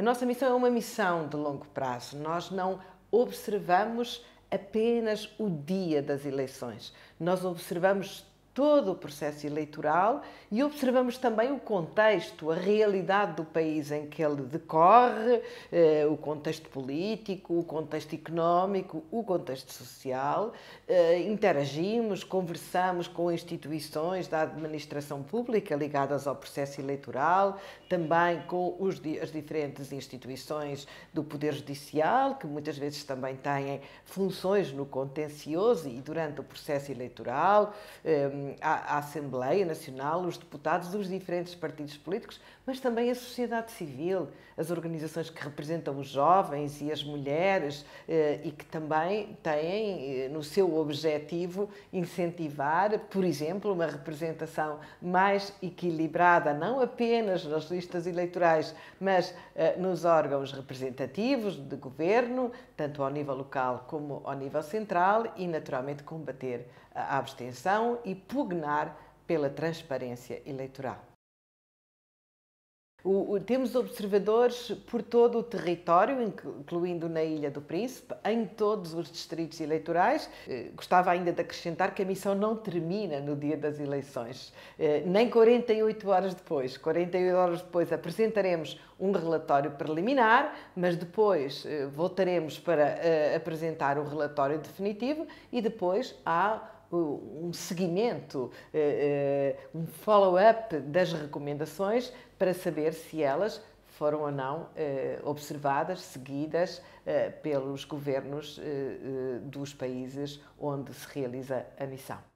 A nossa missão é uma missão de longo prazo. Nós não observamos apenas o dia das eleições. Nós observamos todo o processo eleitoral e observamos também o contexto, a realidade do país em que ele decorre, eh, o contexto político, o contexto económico, o contexto social. Eh, interagimos, conversamos com instituições da administração pública ligadas ao processo eleitoral, também com os, as diferentes instituições do Poder Judicial, que muitas vezes também têm funções no contencioso e durante o processo eleitoral. Eh, a Assembleia Nacional, os deputados dos diferentes partidos políticos, mas também a sociedade civil, as organizações que representam os jovens e as mulheres eh, e que também têm eh, no seu objetivo incentivar, por exemplo, uma representação mais equilibrada, não apenas nas listas eleitorais, mas eh, nos órgãos representativos de governo, tanto ao nível local como ao nível central, e naturalmente combater a abstenção e pugnar pela transparência eleitoral. O, o, temos observadores por todo o território, incluindo na Ilha do Príncipe, em todos os distritos eleitorais. Eh, gostava ainda de acrescentar que a missão não termina no dia das eleições, eh, nem 48 horas depois. 48 horas depois apresentaremos um relatório preliminar, mas depois eh, voltaremos para eh, apresentar o relatório definitivo e depois há um seguimento, eh, eh, um follow-up das recomendações para saber se elas foram ou não eh, observadas, seguidas pelos governos dos países onde se realiza a missão.